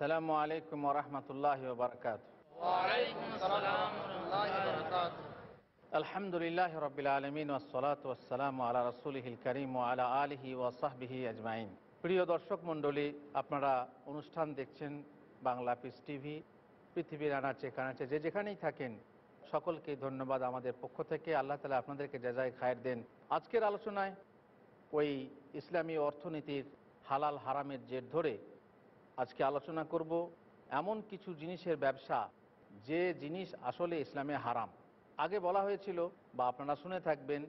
আসসালামু আলাইকুম রহমতুল্লাহ বারকাত আলহামদুলিল্লাহ রবিল আলমিন ওসলাত ওসালাম আলা রসুলহিল করিম ও আলা আলহি ও সাহবিহি আজমাইন প্রিয় দর্শক মণ্ডলী আপনারা অনুষ্ঠান দেখছেন বাংলা পিস টিভি পৃথিবীর আনাচে কানাচে যে যেখানেই থাকেন সকলকে ধন্যবাদ আমাদের পক্ষ থেকে আল্লাহ তালা আপনাদেরকে যাজায় খায়ের দেন আজকের আলোচনায় ওই ইসলামী অর্থনীতির হালাল হারামের জের ধরে আজকে আলোচনা করব এমন কিছু জিনিসের ব্যবসা যে জিনিস আসলে ইসলামে হারাম আগে বলা হয়েছিল বা আপনারা শুনে থাকবেন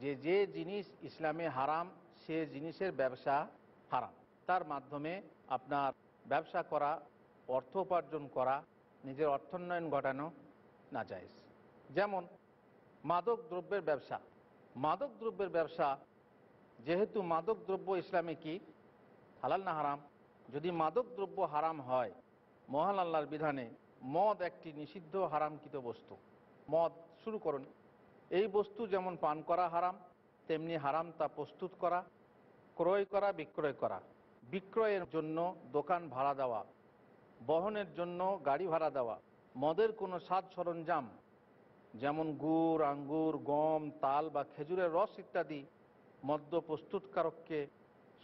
যে যে জিনিস ইসলামে হারাম সে জিনিসের ব্যবসা হারাম তার মাধ্যমে আপনার ব্যবসা করা অর্থ উপার্জন করা নিজের অর্থোন্নয়ন ঘটানো না যায় যেমন মাদক দ্রব্যের ব্যবসা মাদক দ্রব্যের ব্যবসা যেহেতু মাদক দ্রব্য ইসলামে কি হালাল না হারাম যদি মাদক দ্রব্য হারাম হয় মহান আল্লাহর বিধানে মদ একটি নিষিদ্ধ হারামকৃত বস্তু মদ শুরু করুন এই বস্তু যেমন পান করা হারাম তেমনি হারাম তা প্রস্তুত করা ক্রয় করা বিক্রয় করা বিক্রয়ের জন্য দোকান ভাড়া দেওয়া বহনের জন্য গাড়ি ভাড়া দেওয়া মদের কোনো সাজ সরঞ্জাম যেমন গুড় আঙ্গুর গম তাল বা খেজুরের রস ইত্যাদি মদ্য প্রস্তুতকারককে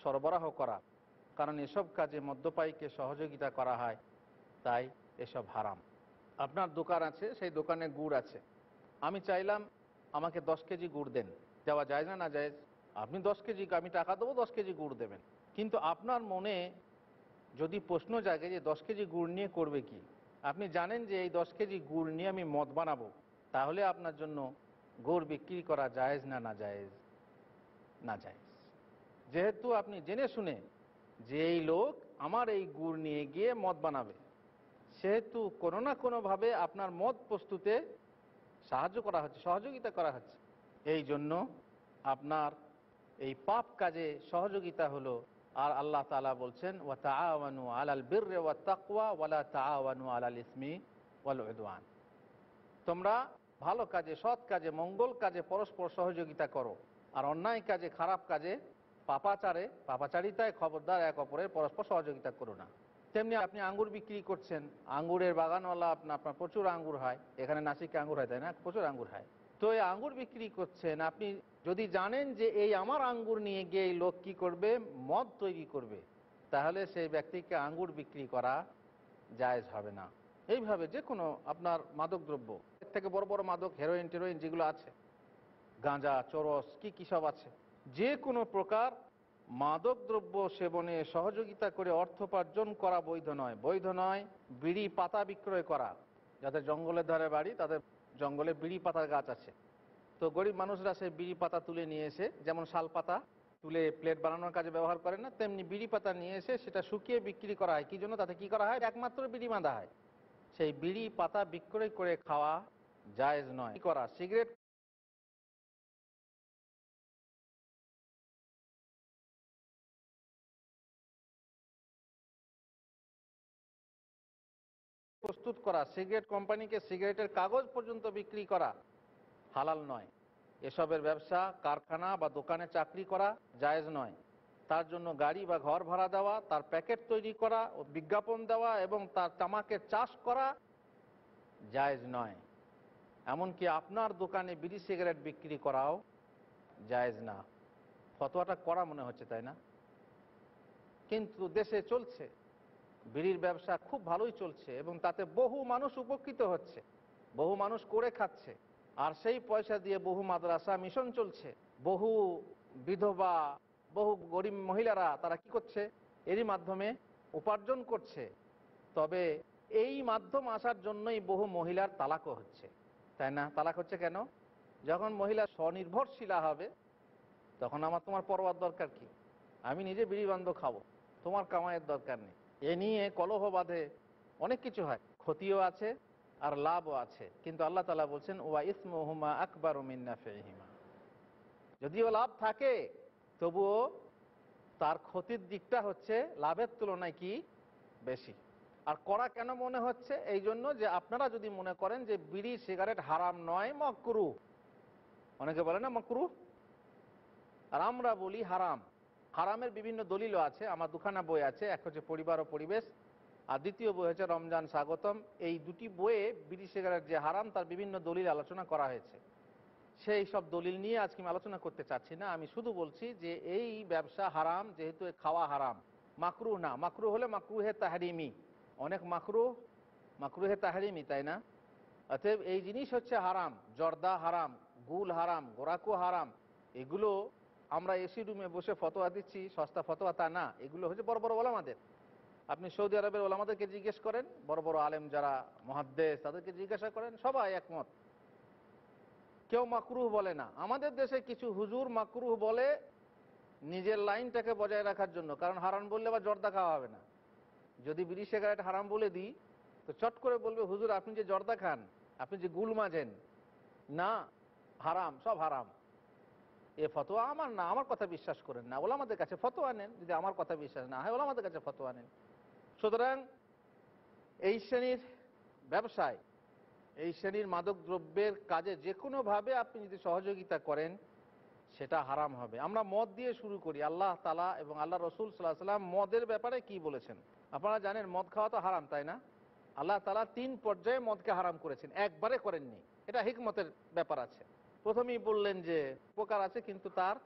সরবরাহ করা কারণ এসব কাজে মদ্যপায়ীকে সহযোগিতা করা হয় তাই এসব হারাম আপনার দোকান আছে সেই দোকানে গুড় আছে আমি চাইলাম আমাকে দশ কেজি গুড় দেন দেওয়া যায় না না যায় আপনি দশ কেজি আমি টাকা দেবো দশ কেজি গুড় দেবেন কিন্তু আপনার মনে যদি প্রশ্ন জাগে যে দশ কেজি গুড় নিয়ে করবে কি আপনি জানেন যে এই দশ কেজি গুড় নিয়ে আমি মদ বানাবো তাহলে আপনার জন্য গুড় বিক্রি করা যায়জ না না জায়েজ না জায়েজ যেহেতু আপনি জেনে শুনে যেই লোক আমার এই গুড় নিয়ে গিয়ে মদ বানাবে সেহেতু কোনো না কোনোভাবে আপনার মদ প্রস্তুতে সাহায্য করা হচ্ছে সহযোগিতা করা হচ্ছে এই জন্য আপনার এই পাপ কাজে সহযোগিতা হলো আর আল্লাহ তালা বলছেন ওয়া তাওয়ানু আলাল বীর ওয়া তাকুয়া ওয়ালা তাওয়ানু আলাল ইসমি ওয়ালওয়ান তোমরা ভালো কাজে সৎ কাজে মঙ্গল কাজে পরস্পর সহযোগিতা করো আর অন্যায় কাজে খারাপ কাজে পাপাচারে পাপাচারিতায় খবরদার এক অপরের পরস্পর সহযোগিতা করো না তেমনি আপনি আঙ্গুর বিক্রি করছেন আঙ্গুরের বাগানওয়ালা আপনার আপনার প্রচুর আঙ্গুর হয় এখানে নাসিকে আঙ্গুর হয় তাই না প্রচুর আঙ্গুর হয় তো এই আঙ্গুর বিক্রি করছেন আপনি যদি জানেন যে এই আমার আঙ্গুর নিয়ে গিয়ে এই লোক কী করবে মদ তৈরি করবে তাহলে সেই ব্যক্তিকে আঙ্গুর বিক্রি করা জায়জ হবে না এইভাবে যে কোনো আপনার মাদক দ্রব্য এর থেকে বড় বড় মাদক হেরোইন টেরোইন যেগুলো আছে গাঁজা চরস কি কী সব আছে যে কোনো প্রকার মাদক দ্রব্য সেবনে সহযোগিতা করে অর্থোপার্জন করা বৈধ নয় বৈধ নয় বিড়ি পাতা বিক্রয় করা যাদের জঙ্গলের ধারে বাড়ি তাদের জঙ্গলে বিড়ি পাতার গাছ আছে তো গরিব মানুষরা সেই বিড়ি পাতা তুলে নিয়ে এসে যেমন শাল পাতা তুলে প্লেট বানানোর কাজে ব্যবহার করে না তেমনি বিড়ি পাতা নিয়ে এসে সেটা শুকিয়ে বিক্রি করা হয় কি জন্য তাতে কি করা হয় একমাত্র বিড়ি বাঁধা হয় সেই বিড়ি পাতা বিক্রয় করে খাওয়া জায়েজ নয় করা সিগারেট প্রস্তুত করা সিগারেট কোম্পানিকে সিগারেটের কাগজ পর্যন্ত বিক্রি করা হালাল নয় এসবের ব্যবসা কারখানা বা দোকানে চাকরি করা জায়েজ নয় তার জন্য গাড়ি বা ঘর ভাড়া দেওয়া তার প্যাকেট তৈরি করা ও বিজ্ঞাপন দেওয়া এবং তার তামাকের চাষ করা জায়েজ নয় এমনকি আপনার দোকানে বিড়ি সিগারেট বিক্রি করাও জায়েজ না ফতোয়াটা করা মনে হচ্ছে তাই না কিন্তু দেশে চলছে বিড়ির ব্যবসা খুব ভালোই চলছে এবং তাতে বহু মানুষ উপকৃত হচ্ছে বহু মানুষ করে খাচ্ছে আর সেই পয়সা দিয়ে বহু মাদ্রাসা মিশন চলছে বহু বিধবা বহু গরিব মহিলারা তারা কি করছে এরই মাধ্যমে উপার্জন করছে তবে এই মাধ্যম আসার জন্যই বহু মহিলার তালাকও হচ্ছে তাই না তালাক হচ্ছে কেন যখন মহিলা স্বনির্ভরশীলা হবে তখন আমার তোমার পরোয়ার দরকার কি আমি নিজে বিড়ি বান্ধব খাবো তোমার কামাইয়ের দরকার নেই এ নিয়ে কলহ বাঁধে অনেক কিছু হয় ক্ষতিও আছে আর লাভও আছে কিন্তু আল্লাহ তালা বলছেন ওয়া ইসমা আকবর মিন্না ফেহিমা যদিও লাভ থাকে তবুও তার ক্ষতির দিকটা হচ্ছে লাভের তুলনায় কি বেশি আর করা কেন মনে হচ্ছে এই জন্য যে আপনারা যদি মনে করেন যে বিড়ি সিগারেট হারাম নয় মকরু অনেকে বলে না মকরু আর আমরা বলি হারাম হারামের বিভিন্ন দলিলও আছে আমার দুখানা বই আছে এক হচ্ছে পরিবার ও পরিবেশ আর দ্বিতীয় বই হচ্ছে রমজান স্বাগতম এই দুটি বইয়ে বিড়ি সিগারেট যে হারাম তার বিভিন্ন দলিল আলোচনা করা হয়েছে সেই সব দলিল নিয়ে আজকে আমি আলোচনা করতে চাচ্ছি না আমি শুধু বলছি যে এই ব্যবসা হারাম যেহেতু খাওয়া হারাম মাকরু না মাকরু হলে মাকরুহে তাহারিমি অনেক মাকরু মাকরুহে তাহারিমি তাই না অতএব এই জিনিস হচ্ছে হারাম জর্দা হারাম গুল হারাম গোরাকু হারাম এগুলো আমরা এসি রুমে বসে ফতোয়া দিচ্ছি সস্তা ফতোয়া তা না এগুলো হচ্ছে বড় বড় ওলামাদের আপনি সৌদি আরবের ওলামাদেরকে জিজ্ঞেস করেন বড় বড় আলেম যারা মহাদ্দেশ তাদেরকে জিজ্ঞাসা করেন সবাই একমত কেউ মাকরুহ বলে না আমাদের দেশে কিছু হুজুর মাকরুহ বলে নিজের লাইনটাকে বজায় রাখার জন্য কারণ হারাম বললে বা জর্দা খাওয়া হবে না যদি বিড়ি সিগারেট হারাম বলে দিই তো চট করে বলবে হুজুর আপনি যে জর্দা খান আপনি যে গুল মাজেন না হারাম সব হারাম এ ফতোয়া আমার না আমার কথা বিশ্বাস করেন না ওলামাদের কাছে ফতোয়া নেন যদি আমার কথা বিশ্বাস না হয় ওলামাদের কাছে ফতোয়া নেন সুতরাং এই শ্রেণীর ব্যবসায় এই শ্রেণীর মাদক দ্রব্যের কাজে যে কোনোভাবে আপনি যদি সহযোগিতা করেন সেটা হারাম হবে আমরা মদ দিয়ে শুরু করি আল্লাহ তালা এবং আল্লাহ রসুল সাল্লাহ সাল্লাম মদের ব্যাপারে কি বলেছেন আপনারা জানেন মদ খাওয়া তো হারাম তাই না আল্লাহ তালা তিন পর্যায়ে মদকে হারাম করেছেন একবারে করেননি এটা হিকমতের ব্যাপার আছে প্রথমেই বললেন যে উপকার আছে কিন্তু তার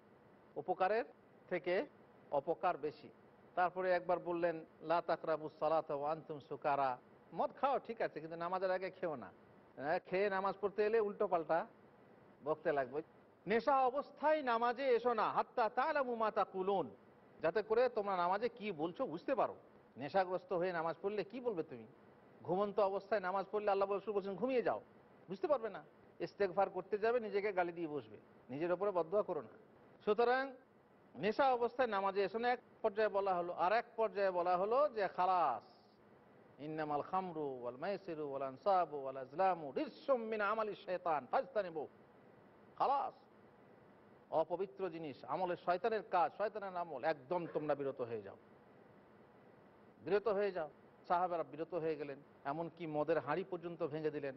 উপকারের থেকে অপকার বেশি তারপরে একবার বললেন লাতাকরাবু সালাত আন্তুম সুকারা মদ খাও ঠিক আছে কিন্তু নামাজের আগে খেও না হ্যাঁ, খেয়ে নামাজ পড়তে এলে উল্টো পাল্টা বকতে লাগবে নেশা অবস্থায় নামাজে এসো না হাত্তা তালামু মাতা কুলুন যাতে করে তোমরা নামাজে কি বলছো বুঝতে পারো নেশাগ্রস্ত হয়ে নামাজ পড়লে কি বলবে তুমি ঘুমন্ত অবস্থায় নামাজ পড়লে আল্লাহ বলছেন ঘুমিয়ে যাও বুঝতে পারবে না ইস্তেকফার করতে যাবে নিজেকে গালি দিয়ে বসবে নিজের ওপরে বদয়া করো না সুতরাং নেশা অবস্থায় নামাজে এসে এক পর্যায়ে বলা হলো আর এক পর্যায়ে বলা হলো যে খালাস ইন্নামাল খামরু ওয়াল মাইসিরু ওয়াল আনসাবু ওয়াল আজলামু রিসুম মিন আমালি শয়তান ফাজতানিবু খালাস অপবিত্র জিনিস আমলের শয়তানের কাজ শয়তানের আমল একদম তোমরা বিরত হয়ে যাও বিরত হয়ে যাও সাহাবেরা বিরত হয়ে গেলেন এমনকি মদের হাঁড়ি পর্যন্ত ভেঙে দিলেন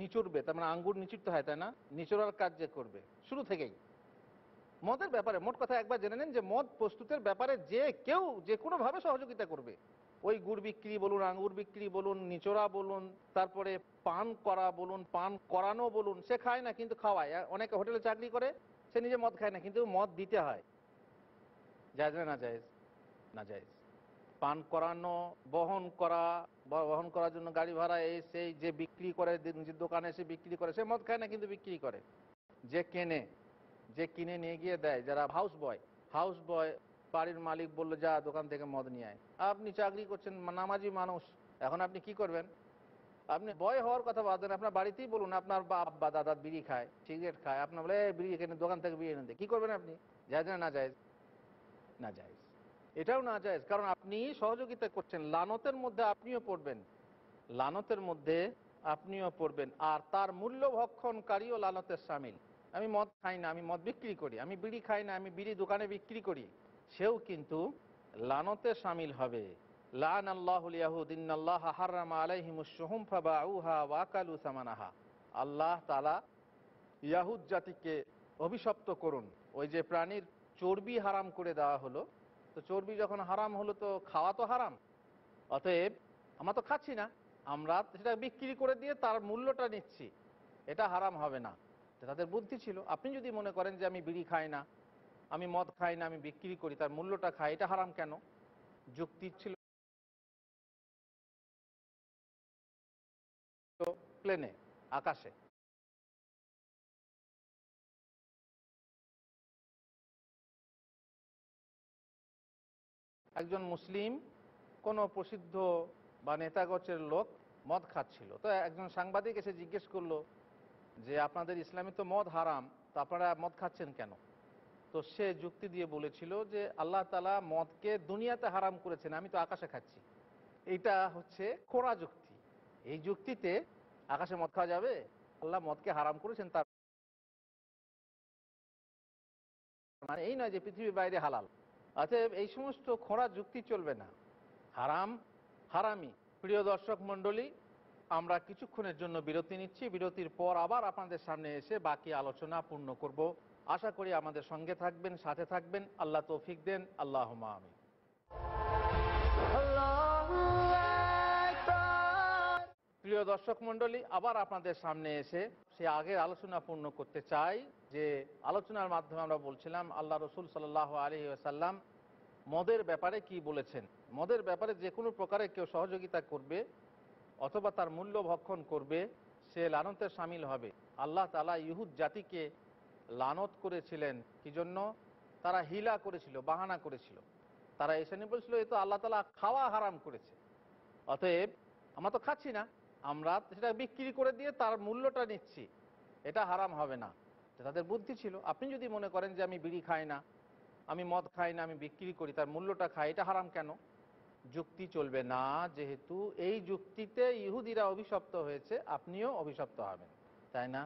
নিচড়বে তার মানে আঙ্গুর নিচুরতে হয় তাই না নিচড়ার কাজ যে করবে শুরু থেকেই মদের ব্যাপারে মোট কথা একবার জেনে নেন যে মদ প্রস্তুতের ব্যাপারে যে কেউ যে কোনোভাবে সহযোগিতা করবে ওই গুড় বিক্রি বলুন আঙ্গুর বিক্রি বলুন নিচড়া বলুন তারপরে পান করা বলুন পান করানো বলুন সে খায় না কিন্তু খাওয়ায় অনেকে হোটেলে চাকরি করে সে নিজে মদ খায় না কিন্তু মদ দিতে হয় যায় না না না যায় পান করানো বহন করা বহন করার জন্য গাড়ি ভাড়া এই সেই যে বিক্রি করে নিজের দোকানে এসে বিক্রি করে সে মদ খায় না কিন্তু বিক্রি করে যে কেনে যে কিনে নিয়ে গিয়ে দেয় যারা হাউস বয় হাউস বয় বাড়ির মালিক বললো যা দোকান থেকে মদ নিয়ে আয় আপনি চাকরি করছেন নামাজি মানুষ এখন আপনি কি করবেন আপনি বয় হওয়ার কথা বাদ দেন আপনার বাড়িতেই বলুন আপনার বাপ বা দাদা বিড়ি খায় সিগারেট খায় আপনার বলে বিড়ি কেনে দোকান থেকে বিড়ি এনে দেয় কী করবেন আপনি যায় না না যায় না যায় এটাও না যায় কারণ আপনি সহযোগিতা করছেন লানতের মধ্যে আপনিও পড়বেন লানতের মধ্যে আপনিও পড়বেন আর তার মূল্য ভক্ষণকারীও লালতের সামিল আমি মদ খাই না আমি মদ বিক্রি করি আমি বিড়ি খাই না আমি বিড়ি দোকানে বিক্রি করি সেও কিন্তু লানতে সামিল হবে লান উহা সামানাহা আল্লাহ তালা ইয়াহুদ জাতিকে অভিশপ্ত করুন ওই যে প্রাণীর চর্বি হারাম করে দেওয়া হলো তো চর্বি যখন হারাম হলো তো খাওয়া তো হারাম অতএব আমরা তো খাচ্ছি না আমরা সেটা বিক্রি করে দিয়ে তার মূল্যটা নিচ্ছি এটা হারাম হবে না তাদের বুদ্ধি ছিল আপনি যদি মনে করেন যে আমি বিড়ি খাই না আমি মদ খাই না আমি বিক্রি করি তার মূল্যটা খাই এটা হারাম কেন যুক্তি ছিল প্লেনে আকাশে একজন মুসলিম কোনো প্রসিদ্ধ বা নেতাগচের লোক মদ খাচ্ছিল তো একজন সাংবাদিক এসে জিজ্ঞেস করলো যে আপনাদের ইসলামে তো মদ হারাম তো আপনারা মদ খাচ্ছেন কেন তো সে যুক্তি দিয়ে বলেছিল যে আল্লাহ তালা মদকে দুনিয়াতে হারাম করেছেন আমি তো আকাশে খাচ্ছি এটা হচ্ছে খোরা যুক্তি এই যুক্তিতে আকাশে মদ খাওয়া যাবে আল্লাহ মদকে হারাম করেছেন তার মানে এই নয় যে পৃথিবীর বাইরে হালাল অতএব এই সমস্ত খোঁড়া যুক্তি চলবে না হারাম হারামি প্রিয় দর্শক মণ্ডলী আমরা কিছুক্ষণের জন্য বিরতি নিচ্ছি বিরতির পর আবার আপনাদের সামনে এসে বাকি আলোচনা পূর্ণ করব আশা করি আমাদের সঙ্গে থাকবেন সাথে থাকবেন আল্লাহ তৌফিক দেন আল্লাহ আমি প্রিয় দর্শক মন্ডলী আবার আপনাদের সামনে এসে সে আগের আলোচনা পূর্ণ করতে চাই যে আলোচনার মাধ্যমে আমরা বলছিলাম আল্লাহ রসুল সাল্লাহ আলী আসাল্লাম মদের ব্যাপারে কি বলেছেন মদের ব্যাপারে যে কোনো প্রকারে কেউ সহযোগিতা করবে অথবা তার মূল্য ভক্ষণ করবে সে লানতের সামিল হবে আল্লাহ তালা ইহুদ জাতিকে লানত করেছিলেন কি জন্য তারা হিলা করেছিল বাহানা করেছিল তারা এসে নিয়ে বলছিল এ তো আল্লাহ তালা খাওয়া হারাম করেছে অতএব আমরা তো খাচ্ছি না আমরা সেটা বিক্রি করে দিয়ে তার মূল্যটা নিচ্ছি এটা হারাম হবে না তাদের বুদ্ধি ছিল আপনি যদি মনে করেন যে আমি বিড়ি খাই না আমি মদ খাই না আমি বিক্রি করি তার মূল্যটা খাই এটা হারাম কেন যুক্তি চলবে না যেহেতু এই যুক্তিতে ইহুদিরা অভিশপ্ত হয়েছে আপনিও অভিশপ্ত হবেন তাই না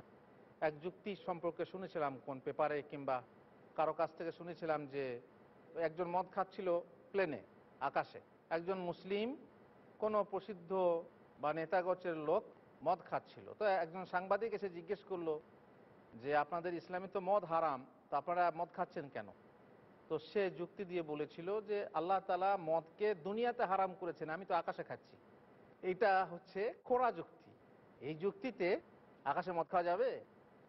এক যুক্তি সম্পর্কে শুনেছিলাম কোন পেপারে কিংবা কারো কাছ থেকে শুনেছিলাম যে একজন মদ খাচ্ছিল প্লেনে আকাশে একজন মুসলিম কোনো প্রসিদ্ধ বা নেতাগোচের লোক মদ খাচ্ছিল তো একজন সাংবাদিক এসে জিজ্ঞেস করলো যে আপনাদের ইসলামে তো মদ হারাম তো আপনারা মদ খাচ্ছেন কেন তো সে যুক্তি দিয়ে বলেছিল যে আল্লাহ তালা মদকে দুনিয়াতে হারাম করেছেন আমি তো আকাশে খাচ্ছি এটা হচ্ছে খোড়া যুক্তি এই যুক্তিতে আকাশে মদ খাওয়া যাবে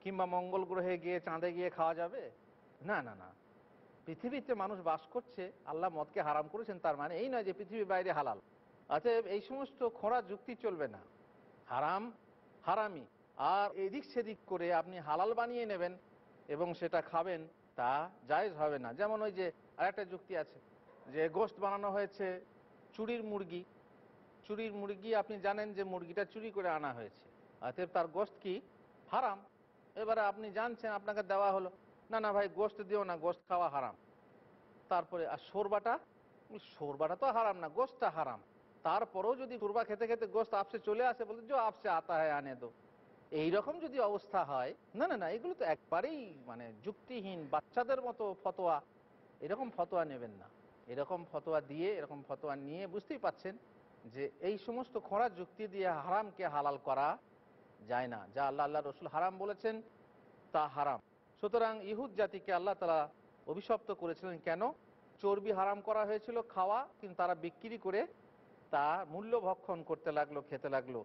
কিংবা মঙ্গল গ্রহে গিয়ে চাঁদে গিয়ে খাওয়া যাবে না না না পৃথিবীতে মানুষ বাস করছে আল্লাহ মদকে হারাম করেছেন তার মানে এই নয় যে পৃথিবীর বাইরে হালাল অতএব এই সমস্ত খরা যুক্তি চলবে না হারাম হারামি আর এদিক সেদিক করে আপনি হালাল বানিয়ে নেবেন এবং সেটা খাবেন তা জায়জ হবে না যেমন ওই যে আরেকটা যুক্তি আছে যে গোস্ত বানানো হয়েছে চুরির মুরগি চুরির মুরগি আপনি জানেন যে মুরগিটা চুরি করে আনা হয়েছে অতএব তার গোস্ত কি হারাম এবারে আপনি জানছেন আপনাকে দেওয়া হলো না না ভাই গোস্ত দিও না গোস্ত খাওয়া হারাম তারপরে আর সোরবাটা সোরবাটা তো হারাম না গোস্তটা হারাম তারপরও যদি কুরবা খেতে খেতে গোস্ত আপসে চলে আসে বলে যে আপসে আতা হয় আনে দো এইরকম যদি অবস্থা হয় না না না এগুলো তো একবারেই মানে যুক্তিহীন বাচ্চাদের মতো ফতোয়া এরকম ফতোয়া নেবেন না এরকম ফতোয়া দিয়ে এরকম ফতোয়া নিয়ে বুঝতেই পাচ্ছেন যে এই সমস্ত খরা যুক্তি দিয়ে হারামকে হালাল করা যায় না যা আল্লাহ আল্লাহ রসুল হারাম বলেছেন তা হারাম সুতরাং ইহুদ জাতিকে আল্লাহ তালা অভিশপ্ত করেছিলেন কেন চর্বি হারাম করা হয়েছিল খাওয়া কিন্তু তারা বিক্রি করে তা মূল্য ভক্ষণ করতে লাগলো খেতে লাগলো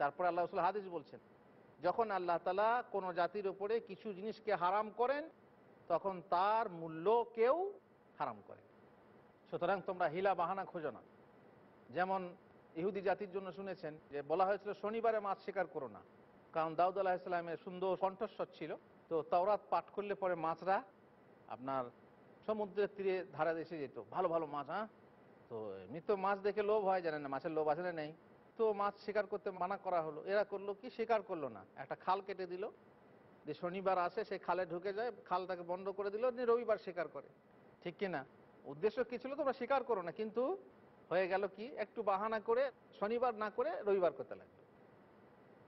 তারপরে আল্লাহ রসুল হাদিস বলছেন যখন আল্লাহ তালা কোন জাতির উপরে কিছু জিনিসকে হারাম করেন তখন তার মূল্য কেউ হারাম করে সুতরাং তোমরা হিলা বাহানা খোঁজো না যেমন ইহুদি জাতির জন্য শুনেছেন যে বলা হয়েছিল শনিবারে মাছ শিকার করো না কারণ দাউদ আলাহিসাল্লামের সুন্দর কণ্ঠস্বর ছিল তো তাওরাত পাঠ করলে পরে মাছরা আপনার সমুদ্রের তীরে ধারা এসে যেত ভালো ভালো মাছ হ্যাঁ তো এমনি তো মাছ দেখে লোভ হয় জানেন না মাছের লোভ আছে না নেই তো মাছ শিকার করতে মানা করা হলো এরা করলো কি শিকার করলো না একটা খাল কেটে দিল যে শনিবার আসে সে খালে ঢুকে যায় খালটাকে বন্ধ করে দিল যে রবিবার শিকার করে ঠিক কিনা উদ্দেশ্য কি ছিল তোমরা শিকার করো না কিন্তু হয়ে গেল কি একটু বাহানা করে শনিবার না করে রবিবার করতে লাগলো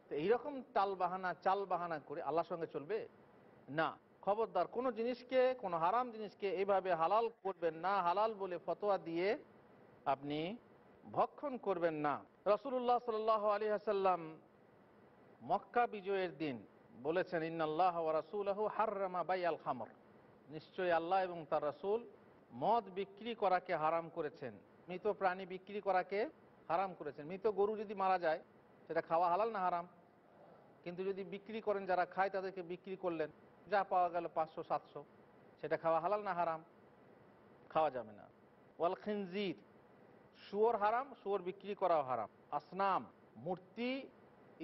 তো এইরকম টাল বাহানা চাল বাহানা করে আল্লাহর সঙ্গে চলবে না খবরদার কোনো জিনিসকে কোনো হারাম জিনিসকে এইভাবে হালাল করবেন না হালাল বলে ফতোয়া দিয়ে আপনি ভক্ষণ করবেন না রসুল্লাহ সাল আলী আসাল্লাম মক্কা বিজয়ের দিন বলেছেন ইন্নআল্লাহ রাসুলহ হাররামা বাই আল খামর নিশ্চয়ই আল্লাহ এবং তার রাসুল মদ বিক্রি করাকে হারাম করেছেন মৃত প্রাণী বিক্রি করাকে হারাম করেছেন মৃত গরু যদি মারা যায় সেটা খাওয়া হালাল না হারাম কিন্তু যদি বিক্রি করেন যারা খায় তাদেরকে বিক্রি করলেন যা পাওয়া গেল পাঁচশো সাতশো সেটা খাওয়া হালাল না হারাম খাওয়া যাবে না ওয়াল খিনজির শুয়োর হারাম শুয়োর বিক্রি করাও হারাম আসনাম মূর্তি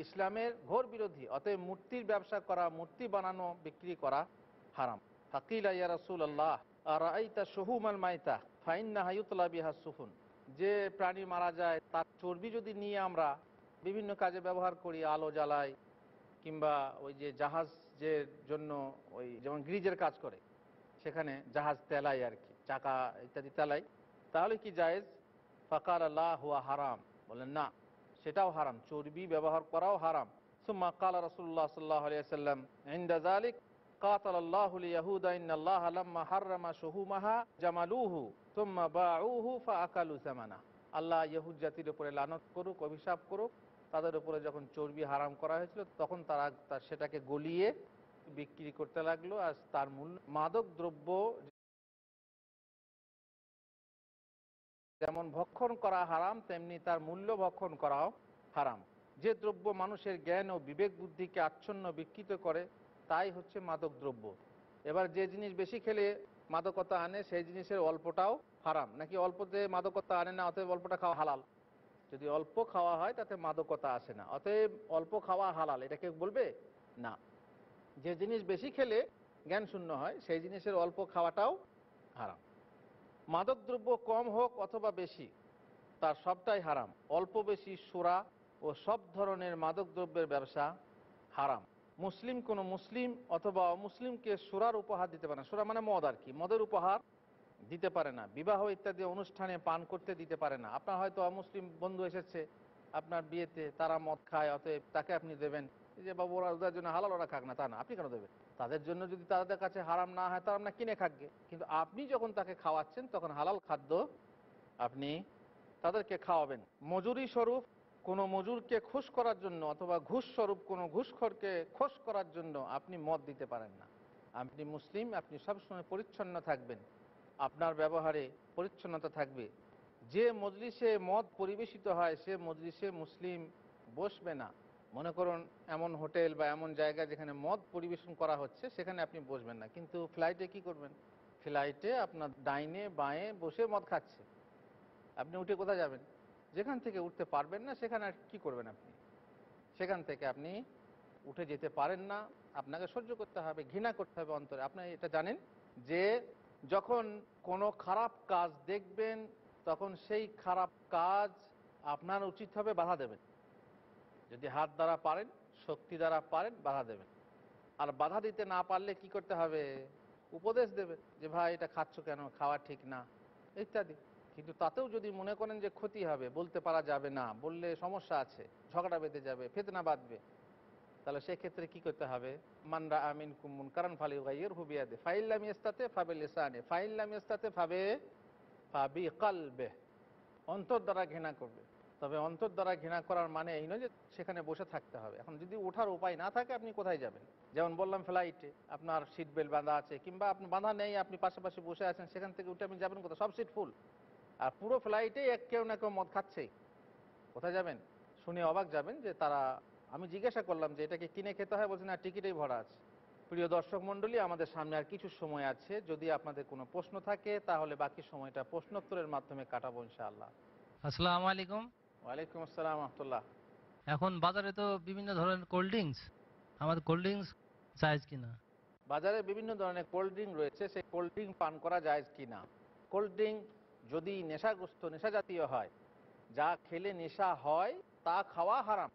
ইসলামের ঘোর বিরোধী অতএব মূর্তির ব্যবসা করা মূর্তি বানানো বিক্রি করা হারাম হাকিলা ইয়া আল্লাহ আর আইতা সহুমাল মাইতা ফাইন্না হাইতলা বিহা সুহুন যে প্রাণী মারা যায় তার চর্বি যদি নিয়ে আমরা বিভিন্ন কাজে ব্যবহার করি আলো জ্বালাই কিংবা ওই যে জাহাজ যে জন্য ওই যেমন গ্রিজের কাজ করে সেখানে জাহাজ তেলায় আর কি চাকা ইত্যাদি তেলায় তাহলে কি জায়েজ ফাকার আল্লাহ হুয়া হারাম বলেন না সেটাও হারাম চর্বি ব্যবহার করাও হারাম সুম্মা কাল রসুল্লাহ সাল্লাহ আলিয়াল্লাম ইন্দাজ আলিক قاتل الله اليهود إن الله لما حرم شهومها جملوه ثم باعوه ثمنه আল্লাহ ইহুদ জাতির উপরে লানত করুক অভিশাপ করুক তাদের উপরে যখন চর্বি হারাম করা হয়েছিল তখন তারা সেটাকে গলিয়ে বিক্রি করতে লাগলো আর তার মূল মাদক দ্রব্য যেমন ভক্ষণ করা হারাম তেমনি তার মূল্য ভক্ষণ করাও হারাম যে দ্রব্য মানুষের জ্ঞান ও বিবেক বুদ্ধিকে আচ্ছন্ন বিকৃত করে তাই হচ্ছে মাদক দ্রব্য এবার যে জিনিস বেশি খেলে মাদকতা আনে সেই জিনিসের অল্পটাও হারাম নাকি অল্পতে মাদকতা আনে না অতএব অল্পটা খাওয়া হালাল যদি অল্প খাওয়া হয় তাতে মাদকতা আসে না অতএব অল্প খাওয়া হালাল এটাকে বলবে না যে জিনিস বেশি খেলে জ্ঞান শূন্য হয় সেই জিনিসের অল্প খাওয়াটাও হারাম মাদক দ্রব্য কম হোক অথবা বেশি তার সবটাই হারাম অল্প বেশি সুরা ও সব ধরনের মাদক দ্রব্যের ব্যবসা হারাম মুসলিম কোনো মুসলিম অথবা অমুসলিমকে সুরার উপহার দিতে পারে না সুরা মানে মদ আর কি মদের উপহার দিতে পারে না বিবাহ ইত্যাদি অনুষ্ঠানে পান করতে দিতে পারে না আপনার হয়তো অমুসলিম বন্ধু এসেছে আপনার বিয়েতে তারা মদ খায় অতএব তাকে আপনি দেবেন যে বাবু ওরা ওদের জন্য হালাল ওরা খাক না তা না আপনি কেন দেবেন তাদের জন্য যদি তাদের কাছে হারাম না হয় তারা আপনার কিনে খাকবে কিন্তু আপনি যখন তাকে খাওয়াচ্ছেন তখন হালাল খাদ্য আপনি তাদেরকে খাওয়াবেন মজুরি স্বরূপ কোনো মজুরকে খুশ করার জন্য অথবা ঘুষ স্বরূপ কোনো ঘুষখরকে খোশ করার জন্য আপনি মদ দিতে পারেন না আপনি মুসলিম আপনি সবসময় পরিচ্ছন্ন থাকবেন আপনার ব্যবহারে পরিচ্ছন্নতা থাকবে যে মজলিসে মদ পরিবেশিত হয় সে মজলিসে মুসলিম বসবে না মনে করুন এমন হোটেল বা এমন জায়গা যেখানে মদ পরিবেশন করা হচ্ছে সেখানে আপনি বসবেন না কিন্তু ফ্লাইটে কি করবেন ফ্লাইটে আপনার ডাইনে বাঁয়ে বসে মদ খাচ্ছে আপনি উঠে কোথায় যাবেন যেখান থেকে উঠতে পারবেন না সেখানে আর কী করবেন আপনি সেখান থেকে আপনি উঠে যেতে পারেন না আপনাকে সহ্য করতে হবে ঘৃণা করতে হবে অন্তরে আপনি এটা জানেন যে যখন কোনো খারাপ কাজ দেখবেন তখন সেই খারাপ কাজ আপনার উচিত হবে বাধা দেবেন যদি হাত দ্বারা পারেন শক্তি দ্বারা পারেন বাধা দেবেন আর বাধা দিতে না পারলে কি করতে হবে উপদেশ দেবে যে ভাই এটা খাচ্ছ কেন খাওয়া ঠিক না ইত্যাদি কিন্তু তাতেও যদি মনে করেন যে ক্ষতি হবে বলতে পারা যাবে না বললে সমস্যা আছে ঝগড়া বেঁধে যাবে ফেতনা বাঁধবে তাহলে সেক্ষেত্রে কি করতে হবে মানরা আমিন কুমুন কারণ ফালি গাইয়ের হুবিয়াদে ফাইল্লাম ইস্তাতে ফাবে লিসানে ফাইল্লাম ইস্তাতে ফাবে ফাবি কালবে অন্তর দ্বারা ঘৃণা করবে তবে অন্তর দ্বারা ঘৃণা করার মানে এই নয় যে সেখানে বসে থাকতে হবে এখন যদি ওঠার উপায় না থাকে আপনি কোথায় যাবেন যেমন বললাম ফ্লাইটে আপনার সিট বেল্ট বাঁধা আছে কিংবা আপনি বাঁধা নেই আপনি পাশাপাশি বসে আছেন সেখান থেকে উঠে আপনি যাবেন কোথায় সব সিট ফুল আর পুরো ফ্লাইটে এক কেউ না কেউ মদ খাচ্ছেই কোথায় যাবেন শুনে অবাক যাবেন যে তারা আমি জিজ্ঞাসা করলাম যে এটাকে কিনে খেতে হয় বলছে না টিকিটেই ভরা আছে প্রিয় দর্শক মন্ডলী আমাদের সামনে আর কিছু সময় আছে যদি আপনাদের কোনো প্রশ্ন থাকে তাহলে বাকি সময়টা প্রশ্নোত্তরের মাধ্যমে কাটাবো ইনশাআল্লাহ আসসালামু আলাইকুম ওয়ালাইকুম আসসালাম রহমতুল্লাহ এখন বাজারে তো বিভিন্ন ধরনের কোল্ড ড্রিঙ্কস আমাদের কোল্ড ড্রিঙ্কস জায়েজ কিনা বাজারে বিভিন্ন ধরনের কোল্ড ড্রিঙ্ক রয়েছে সেই কোল্ড ড্রিঙ্ক পান করা যায় কিনা কোল্ড ড্রিঙ্ক যদি নেশাগ্রস্ত নেশা জাতীয় হয় যা খেলে নেশা হয় তা খাওয়া হারাম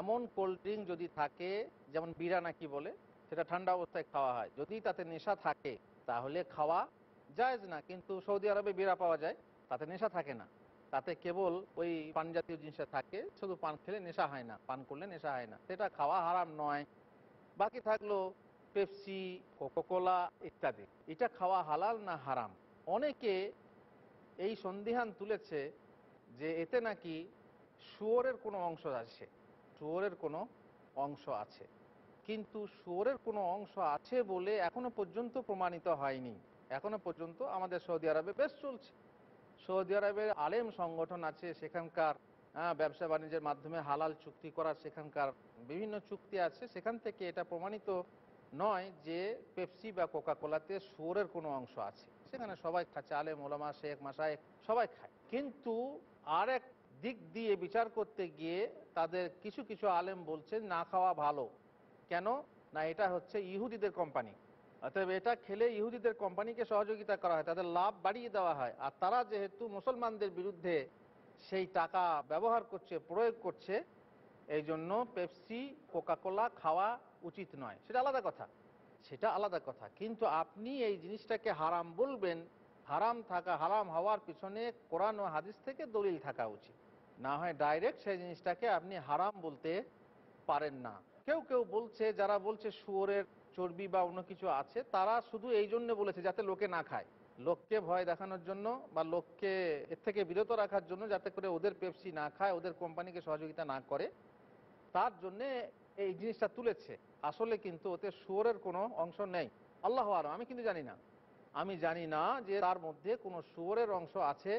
এমন কোল্ড ড্রিঙ্ক যদি থাকে যেমন বিরা নাকি বলে সেটা ঠান্ডা অবস্থায় খাওয়া হয় যদি তাতে নেশা থাকে তাহলে খাওয়া যায় না কিন্তু সৌদি আরবে বিরা পাওয়া যায় তাতে নেশা থাকে না তাতে কেবল ওই পান জাতীয় জিনিসটা থাকে শুধু পান খেলে নেশা হয় না পান করলে নেশা হয় না সেটা খাওয়া হারাম নয় বাকি থাকলো পেপসি কোকোকোলা ইত্যাদি এটা খাওয়া হালাল না হারাম অনেকে এই সন্দিহান তুলেছে যে এতে নাকি শুয়োরের কোনো অংশ আছে শুয়োরের কোনো অংশ আছে কিন্তু শুয়োরের কোনো অংশ আছে বলে এখনো পর্যন্ত প্রমাণিত হয়নি এখনো পর্যন্ত আমাদের সৌদি আরবে বেশ চলছে সৌদি আরবের আলেম সংগঠন আছে সেখানকার ব্যবসা বাণিজ্যের মাধ্যমে হালাল চুক্তি করার সেখানকার বিভিন্ন চুক্তি আছে সেখান থেকে এটা প্রমাণিত নয় যে পেপসি বা কোকাকোলাতে শুয়োরের কোনো অংশ আছে সেখানে সবাই খাচ্ছে আলেম ওলামা শেখ মাসায় সবাই খায় কিন্তু আর এক দিক দিয়ে বিচার করতে গিয়ে তাদের কিছু কিছু আলেম বলছেন না খাওয়া ভালো কেন না এটা হচ্ছে ইহুদিদের কোম্পানি অতএব এটা খেলে ইহুদিদের কোম্পানিকে সহযোগিতা করা হয় তাদের লাভ বাড়িয়ে দেওয়া হয় আর তারা যেহেতু মুসলমানদের বিরুদ্ধে সেই টাকা ব্যবহার করছে প্রয়োগ করছে এই জন্য পেপসি কোকাকোলা খাওয়া উচিত নয় সেটা আলাদা কথা সেটা আলাদা কথা কিন্তু আপনি এই জিনিসটাকে হারাম বলবেন হারাম থাকা হারাম হওয়ার পিছনে কোরআন ও হাদিস থেকে দলিল থাকা উচিত না হয় ডাইরেক্ট সেই জিনিসটাকে আপনি হারাম বলতে পারেন না কেউ কেউ বলছে যারা বলছে শুয়োরের চর্বি বা অন্য কিছু আছে তারা শুধু এই জন্য বলেছে যাতে লোকে না খায় লোককে ভয় দেখানোর জন্য বা লোককে এর থেকে বিরত রাখার জন্য যাতে করে ওদের পেপসি না খায় ওদের কোম্পানিকে সহযোগিতা না করে তার জন্যে এই জিনিসটা তুলেছে আসলে কিন্তু ওতে শুয়োরের কোনো অংশ নেই আল্লাহ আরো আমি কিন্তু জানি না আমি জানি না যে তার মধ্যে কোনো শুয়োরের অংশ আছে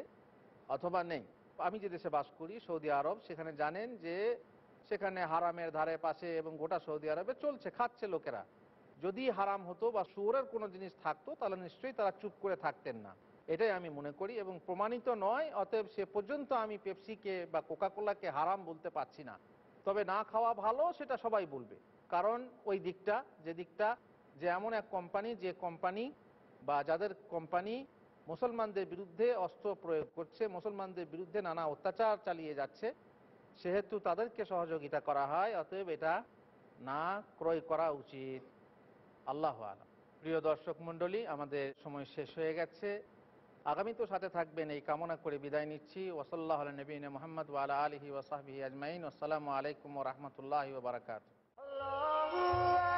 অথবা নেই আমি যে দেশে বাস করি সৌদি আরব সেখানে জানেন যে সেখানে হারামের ধারে পাশে এবং গোটা সৌদি আরবে চলছে খাচ্ছে লোকেরা যদি হারাম হতো বা সুরের কোনো জিনিস থাকতো তাহলে নিশ্চয়ই তারা চুপ করে থাকতেন না এটাই আমি মনে করি এবং প্রমাণিত নয় অতএব সে পর্যন্ত আমি পেপসিকে বা কোকাকোলাকে হারাম বলতে পারছি না তবে না খাওয়া ভালো সেটা সবাই বলবে কারণ ওই দিকটা যে দিকটা যে এমন এক কোম্পানি যে কোম্পানি বা যাদের কোম্পানি মুসলমানদের বিরুদ্ধে অস্ত্র প্রয়োগ করছে মুসলমানদের বিরুদ্ধে নানা অত্যাচার চালিয়ে যাচ্ছে সেহেতু তাদেরকে সহযোগিতা করা হয় অতএব এটা না ক্রয় করা উচিত আল্লাহ আলম প্রিয় দর্শক মণ্ডলী আমাদের সময় শেষ হয়ে গেছে আগামী তো সাথে থাকবেন এই কামনা করে বিদায় নিচ্ছি ওসল্লাহ নবীন মোহাম্মদ ওয়ালা আলহি ওসাহি আজমাইন আসসালামু আলাইকুম রহমতুল্লাহ বারাকাত আল্লাহ